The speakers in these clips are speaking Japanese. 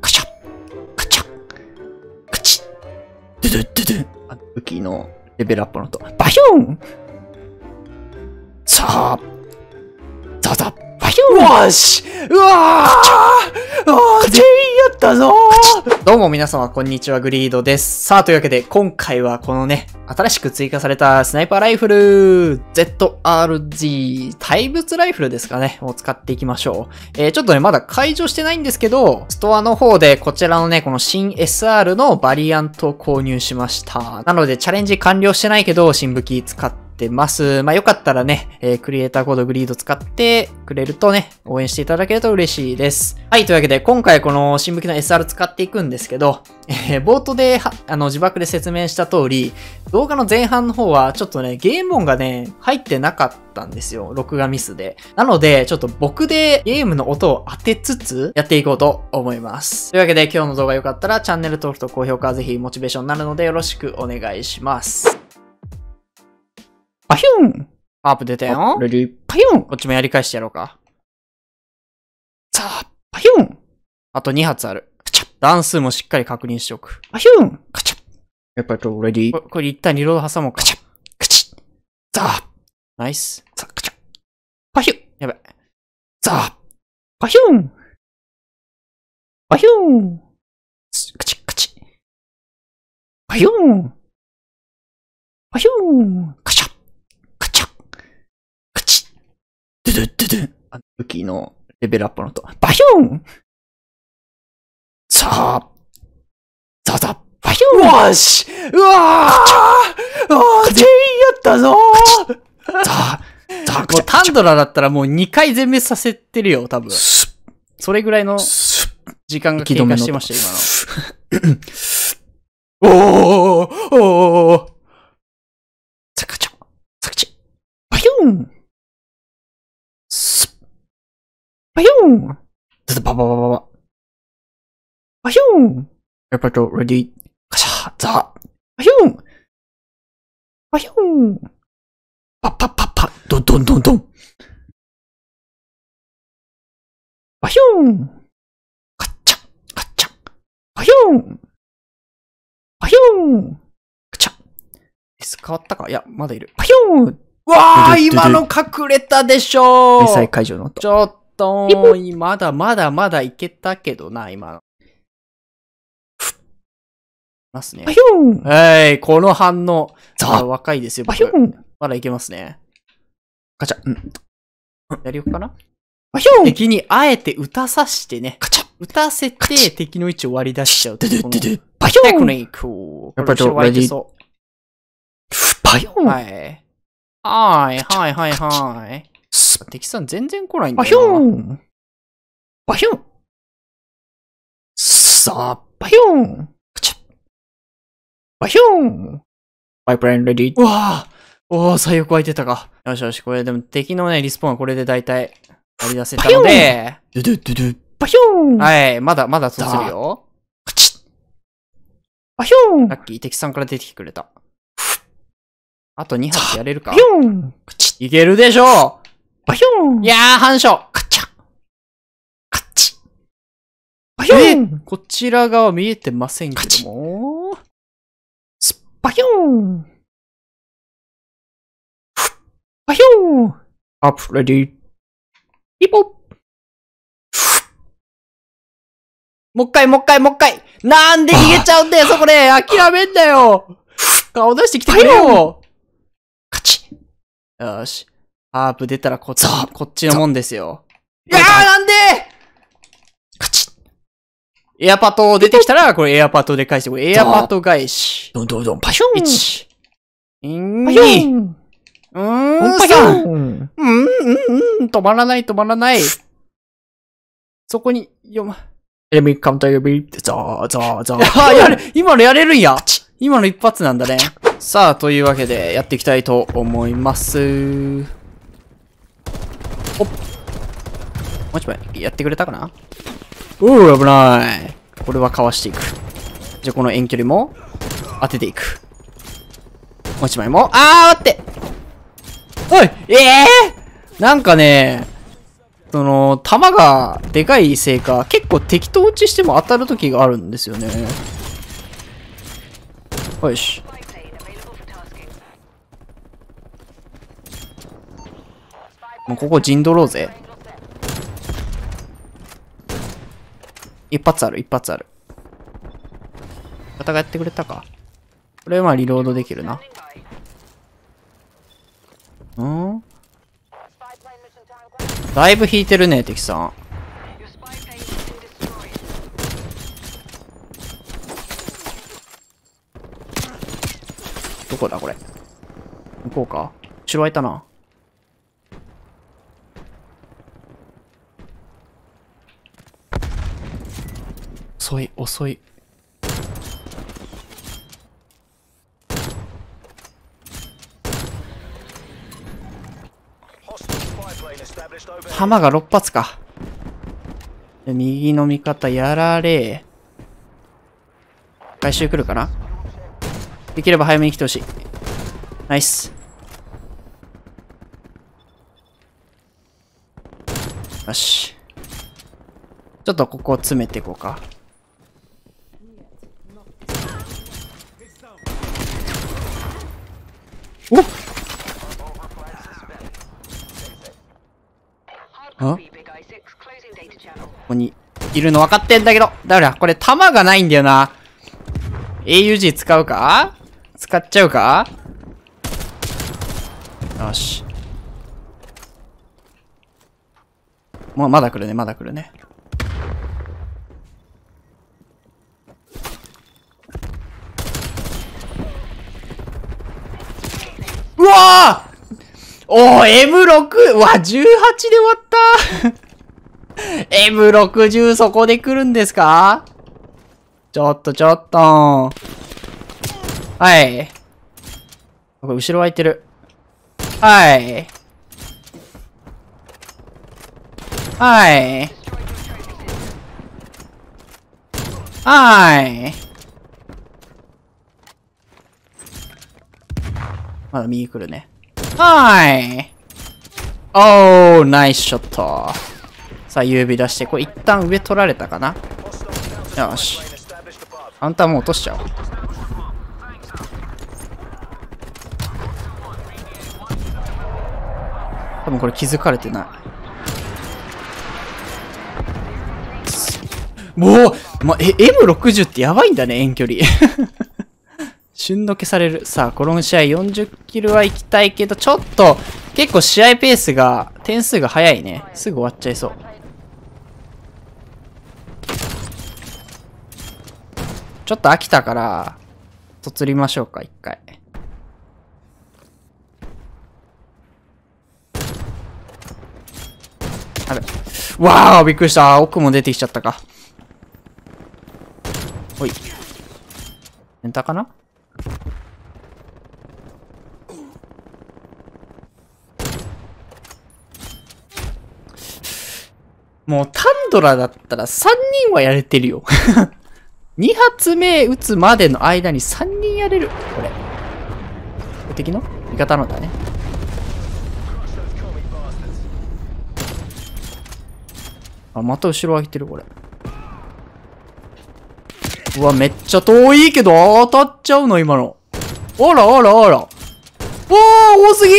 カチャカチャカチッドゥドゥドゥドゥあ、武器のレベルアップの音。バヒューンさあザザバヒューンよしうわーあー !J やったぞー どうも皆様、こんにちは、グリードです。さあ、というわけで、今回はこのね、新しく追加されたスナイパーライフル ZRG 対物ライフルですかね、を使っていきましょう。えー、ちょっとね、まだ解除してないんですけど、ストアの方でこちらのね、この新 SR のバリアントを購入しました。なので、チャレンジ完了してないけど、新武器使ってってます。まあ、よかったらね、えー、クリエイターコードグリード使ってくれるとね、応援していただけると嬉しいです。はい、というわけで、今回この新武器の SR 使っていくんですけど、えー、冒頭で、あの、自爆で説明した通り、動画の前半の方は、ちょっとね、ゲーム音がね、入ってなかったんですよ。録画ミスで。なので、ちょっと僕でゲームの音を当てつつ、やっていこうと思います。というわけで、今日の動画良かったら、チャンネル登録と高評価ぜひモチベーションになるので、よろしくお願いします。パヒュンアープ出たよ。レディパヒュンこっちもやり返してやろうか。さあ、パヒュンあと2発ある。カチャッ段数もしっかり確認しておく。パヒュンカチャッやっぱと、レディここれ一旦リロード挟もうか。カチャッカチッザーナイスさあ、カチャッパヒュンやべ。ザーパヒュンパヒュンカチッカチッパヒュンパヒュン武器のレベルアップの音。バヒューンさあ、ザザ、バヒューンよしうわーああ全員やったぞザザもうタンドラだったらもう2回全滅させてるよ、多分。それぐらいの時間が経過してました、今の。おおおーおーパヒョーンズズパパパパパ。パヒョーンエアパッド、レディー、カシャー、ザー。パヒョーンパヒョーンパッパッパッパ、ドンドンドンドン。パヒョーンカッチャ、カッチャ。パヒョーンパヒョーンカチャ。S 変わったかいや、まだいる。パヒョーンわー今の隠れたでしょー開催の音。ちょっと。トーい、まだまだまだいけたけどな、今。ますね。パヒョンはい、この反応。さあ、若いですよ、パヒョンまだいけますね。ガチャ、うん。やりよっかなパヒョン敵にあえて打たさしてね。ガチャ打たせて敵の位置を割り出しちゃう。でででで、パヒョンテクニックやっぱちょっと割りそう。パヒョンはい。はい、はい、はい、はい。ス敵さん全然来ないんだよな。バヒョンバヒョンさあ、バヒョンカチャバヒョンパイプラインレディー。うわぁおぉ、最悪空いてたか。よしよし、これでも敵のね、リスポーンはこれで大体割り出せたので。ドゥドゥドゥドゥ。バヒョンはい、まだ、まだそうするよ。カチッバヒョンラッキー、敵さんから出てきてくれた。あと2発やれるか。ヒョンいけるでしょバヒョンいやー、反射カッチャカッチバヒョンこちら側見えてませんけども。スッバヒョンフッバヒョンアップレディヒポッもう一回、もう一回、もう一回なんで逃げちゃうんだよ、そこで諦めんだよ顔出してきてくれよカチよよし。ハープ出たらこっち、こっちのもんですよ。いやーなんでカチッエアパト出てきたら、これエアパトで返して、これエアパト返し。どんどんどん、パション !1、2、うーん、パションうん、うん、うん、止まらない、止まらない。そこに、読ま。エミカウンター指、ザーザーザー。あ、やれ、今のやれるんや。今の一発なんだね。さあ、というわけでやっていきたいと思います。おっもう一枚やってくれたかなおお危ないこれはかわしていくじゃあこの遠距離も当てていくもう一枚もあー待っておいええー、なんかねその弾がでかいせいか結構適当落ちしても当たる時があるんですよねよしもうここ陣取ろうぜ。一発ある、一発ある。方がやってくれたか。これはまあリロードできるな。うんだいぶ引いてるね、敵さん。どこだ、これ。向こうか後ろ開いたな。遅い遅い浜が6発か右の味方やられ回収来るかなできれば早めに来てほしいナイスよしちょっとここ詰めていこうかおあここにいるの分かってんだけど。だから、これ弾がないんだよな。AUG 使うか使っちゃうかよし。まあ、まだ来るね、まだ来るね。わおー !M6! わ、18で終わった !M60 そこで来るんですかちょっとちょっとはい。これ後ろ開いてる。はい。はい。はい。まだ右来るね。はーい。おー、ナイスショット。さあ、指出して、これ一旦上取られたかなよし。あんたもう落としちゃおう。多分これ気づかれてない。もう、ま、え、M60 ってやばいんだね、遠距離。しんどけされる。さあ、この試合40キルは行きたいけど、ちょっと、結構試合ペースが、点数が早いね。すぐ終わっちゃいそう。ちょっと飽きたから、とつりましょうか、一回。あれ。わー、びっくりした。奥も出てきちゃったか。ほい。エンタかなもうタンドラだったら3人はやれてるよ2 発目撃つまでの間に3人やれる。これ。敵の味方のだね。あ、また後ろ開いてる、これ。うわ、めっちゃ遠いけど、当たっちゃうの、今の。あらあらあら。おお、多すぎ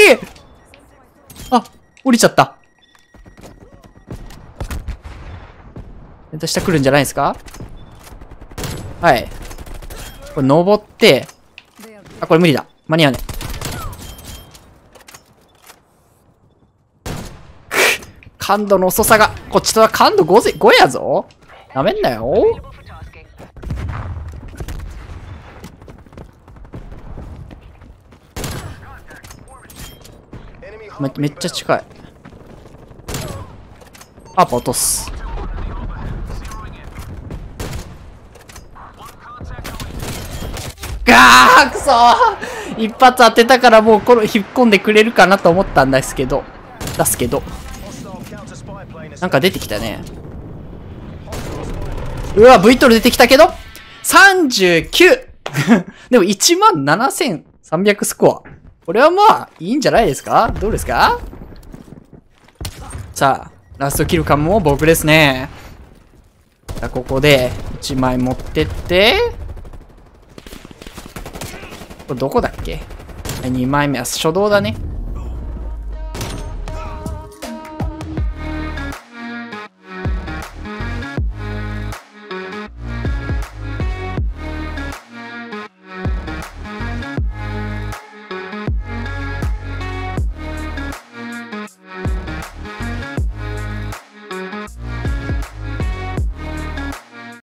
あ、降りちゃった。下来るんじゃないですかはい。これ登って、あ、これ無理だ。間に合わね。感度の遅さが、こっちとは感度 5, 5やぞ。なめんなよ。めめっちゃ近いアーパー落とすガーくそー一発当てたからもうこの引っ込んでくれるかなと思ったんですけど出すけどなんか出てきたねうわ V トル出てきたけど 39! でも1 7300スコアこれはまあ、いいんじゃないですかどうですかさあ、ラストキルかも僕ですね。さあ、ここで、1枚持ってって、これどこだっけ ?2 枚目は初動だね。